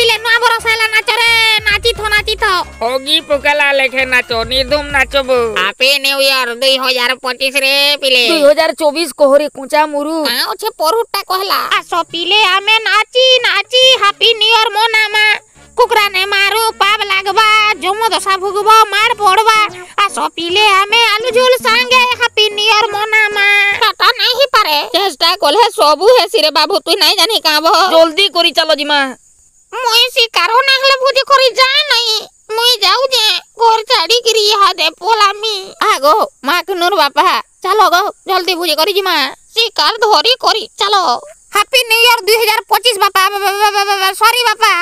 পিলে নুয়া বড় সাইলা নাচরে নাচি থো নাচি থো হগি পোকালা লেখে নাচো নিধুম নাচবো আপে নিউ ইয়ার 2025 রে পিলে 2024 কোহরে কুচা মুরু আও ছে পরুটা কহলা আসো পিলে আমি নাচি নাচি হ্যাপি নিউ ইয়ার মো নামা কুকরা নে মারু পাপ লাগবা জম দশা ভুগবো মার পড়বা আসো পিলে আমি আলু ঝুল সাঙ্গে হ্যাপি নিউ ইয়ার মো নামা কাটা নাই পারে চেষ্টা কলে সবু হেসিরে বাবু তুই নাই জানি কাবো জলদি করি চলো জিমা ମୁଇଁ ଶିକାର ନାହେଲେ ଭୋଜି କରି ଯା ନାଇଁ ମୁଇଁ ଯାଉଛେ ଘର ଛାଡ଼ିକିରି ହାତେ ପଲାମି ଆଗ ମା କିନୁର ବାପା ଚାଲ ଗ ଜଲ୍ଦି ଭୋଜି କରି ଯିମା ଶିକାର ଧରି କରି ଚାଲ ହାପି ନ୍ୟୁ ଇୟର ଦୁଇ ହଜାର ପଚିଶ ବାପା ସରି ବାପା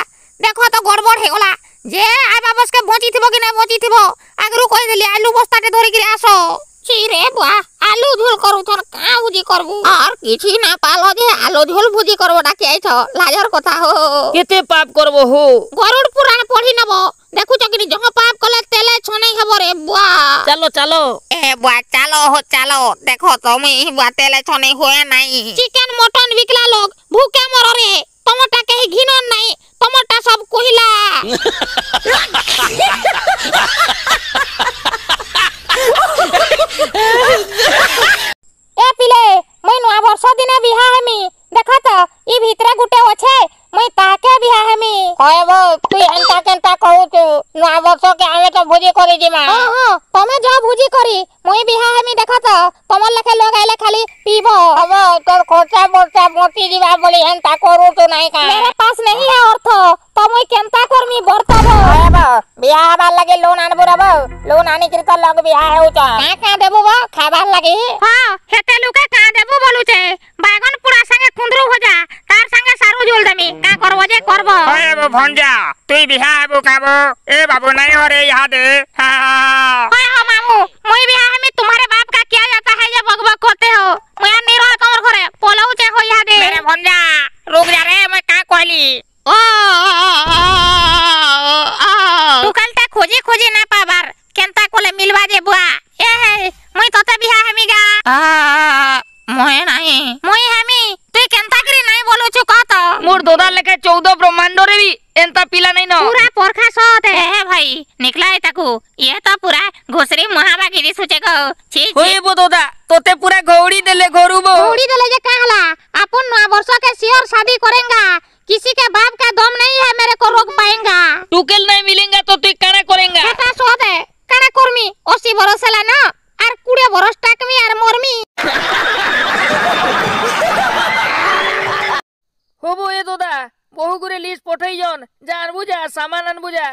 ଦେଖ ତ ଗଡ଼ବଡ଼ ହେଇଗଲା ଯେ ଆଇ ବାବସକେ ବଞ୍ଚିଥିବ କି ନା ବଞ୍ଚିଥିବ ଆଗରୁ କହିଦେଲି ଆଲୁ ବସ୍ତାଟେ ଧରିକିରି ଆସ ছি রে বা আলু ঝোল করু তোর কাঁ ভুজি করবু আর কিছু না পাল যে আলু ঝোল ভুজি করব ডাকি আইছ লাজর কথা হো কেতে পাপ করব হো গরুর পুরাণ পড়ি নব দেখুছ কি যহ পাপ কলে তেলে ছনাই হব রে বা চলো চলো এ বা চলো হো চলো দেখো তুমি বা তেলে ছনাই হয়ে নাই চিকেন মটন বিকলা লোক ভুকে মররে रहा हमें तो ये भीतरे गुटे हो छे ମୁଇଁ ତାକେ ବିହା ହେମି ହଏ ବୋଉ ତୁଇ ଏନ୍ତା କେନ୍ତା କହୁଛୁ ନୂଆ ବର୍ଷକେ ଆମେ ତ ଭୋଜି କରି ଯିମା ହଁ ହଁ ତମେ ଯା ଭୋଜି କରି ମୁଇଁ ବିହା ହେମି ଦେଖ ତ ତମର ଲେଖେ ଲୋକ ଆଇଲେ ଖାଲି ପିଇବ ହବ ତୋର ଖର୍ଚ୍ଚା ବର୍ଚ୍ଚା ବଞ୍ଚି ଯିବା ବୋଲି ଏନ୍ତା କରୁଛୁ ନାଇଁ କା मेरे पास नहीं है अर्थ तो मुई केंता करमी बर्तब ହଏ ବିହା ହେବାର ଲାଗି ଲୋନ୍ ଆଣିବୁ ରେ ବୋଉ ଲୋନ୍ ଆଣିକିରି ତ ଲୋକ ବିହା ହେଉଛ କାଁ କାଁ ଦେବୁ ବୋ ଖାଇବାର ଲାଗି ହଁ ହେତେ লুকে କାଁ ଦେବୁ ବୋଲୁଛେ বাগন ପୁରା ସାଙ୍ଗେ কুন্দরু ଭଜା সাঙ্গে সারু জল দেমি কা করব যে করব ওরে বো ভঞ্জা তুই বিহা হবু কাবো এ বাবু নাই ওরে ইহা দে ওই হ মামু মই বিহা হমি তোমারে বাপ কা কিয়া जाता है ये बकबक करते हो मैं नहीं रहा कमर घरे पोलाउ जे हो इहा दे मेरे भंजा रुक जा रे मैं का कहली ओ तू कल तक खोजे खोजे ना চৌদ ব্রহ্মাণ্ডরে বি এন্তা পিলা নাই ন পুরা পরখা সত হ্যাঁ ভাই নিকলাই তাকু ইয়ে তো পুরা ঘোষরে মহাবাগিরি সুচে গো ছি হই বো দাদা তোতে পুরা ঘৌড়ি দেলে ঘরু বো ঘৌড়ি দেলে যে কাহলা আপন নয়া বর্ষ কে সিওর শাদি করেঙ্গা किसी के बाप का दम नहीं है मेरे को रोक पाएगा टुकेल नहीं मिलेगा तो तू काना करेंगा बेटा सोद है काना करमी 80 बरस हला ना আর 20 বরস টাকমি আর মরমি হবো এ দাদা বহু করে লিস্ট পঠাই জন জান বুঝা সামান আন বুঝা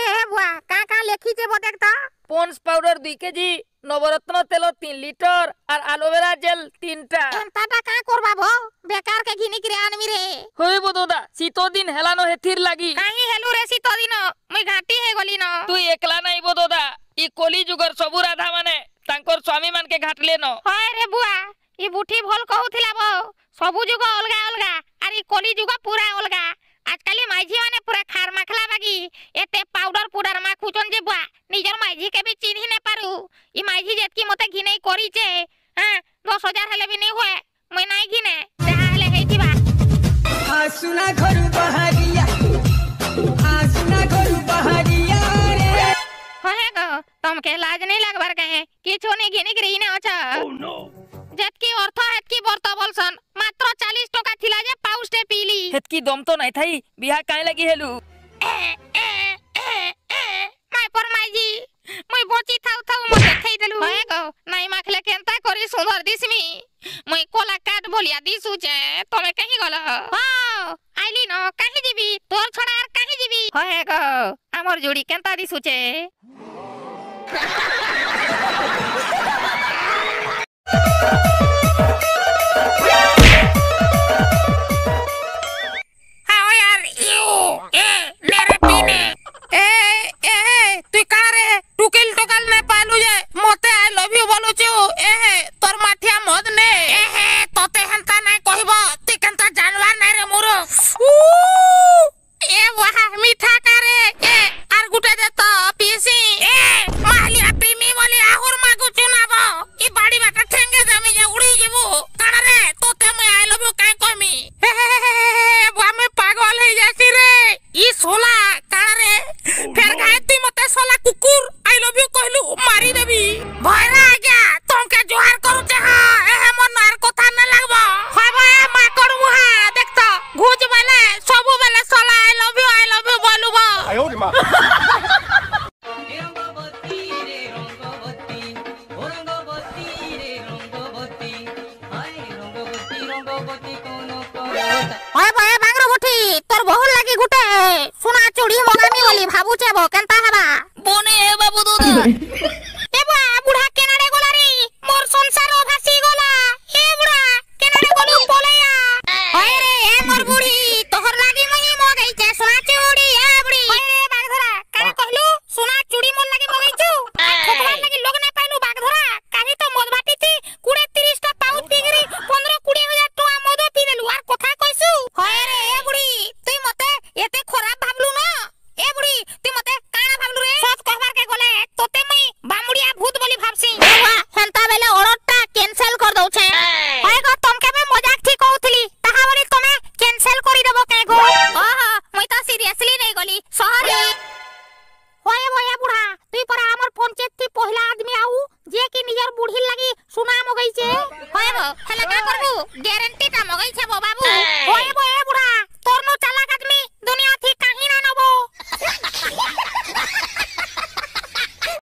এ হে বুয়া কা কা লেখিছে বদেখ তো পন্স পাউডার দুই কেজি নবরত্ন তেল তিন লিটার আর অ্যালোভেরা জেল তিনটা এন্তাটা কা করবা ভো বেকার কে ঘিনি করে আনমি রে হই বদোদা শীত দিন হেলানো হেথির লাগি কাহি হেলু রে শীত দিন মুই ঘাটি হে গলি ন তুই একলা নাই বদোদা ই কলি যুগর সবু রাধা মানে তাঙ্কর স্বামী মানকে ঘাটলে ন হয় রে বুয়া ই বুঠি ভল কহুথিলা বউ সবু যুগ অলগা অলগা আর এই কলি যুগ পুরা অলগা আজকালি মাইঝি মানে পুরা খার মাখলা বাগি এতে পাউডার পুডার মাখুচন যে বা নিজের মাইঝি কে বি চিনি না পারু ই মাইঝি যেতকি মতে ঘিনাই করিছে হ্যাঁ দশ হাজার হলে বি নেই হয় মই নাই ঘিনে যাহা হলে হেইতিবা আসুনা ঘরু বাহারিয়া আসুনা ঘরু বাহারিয়া রে হহে গো তোমকে লাজ নেই লাগবার কাহে কিছু নেই ঘিনি গ্রিনে আছা যেতকি অর্থ হেতকি বর্ত বলছন ચાલીસ ટકા થીલા જે પાઉસ ને પીલી હેતકી દમ તો નહીં થઈ બિહા કાઈ લાગી હેલું માય પરમાઈજી মই বচি থাউ থাউ মই দেখাই দেলু হয় গো নাই মাখলে কেনতা করি সুন্দর দিসমি মই কলা কাট বলিয়া দিসু যে তবে কাহি গল ও আইলি ন কাহি দিবি তোর ছড়া আর কাহি দিবি হয় গো আমার জুড়ি কেনতা দিসুছে Yeah! সোনা চুড়ি মনামি বলি ভাবুছে কেনতা ସୁନା ମଗେଇଛେ ହଏବ ହେଲେ କା କରବୁ ଗ୍ୟାରେଣ୍ଟି କା ମଗେଇଛେ ବାବୁ ହଏବ ଏ ବୁଢା ତୋର ନୁ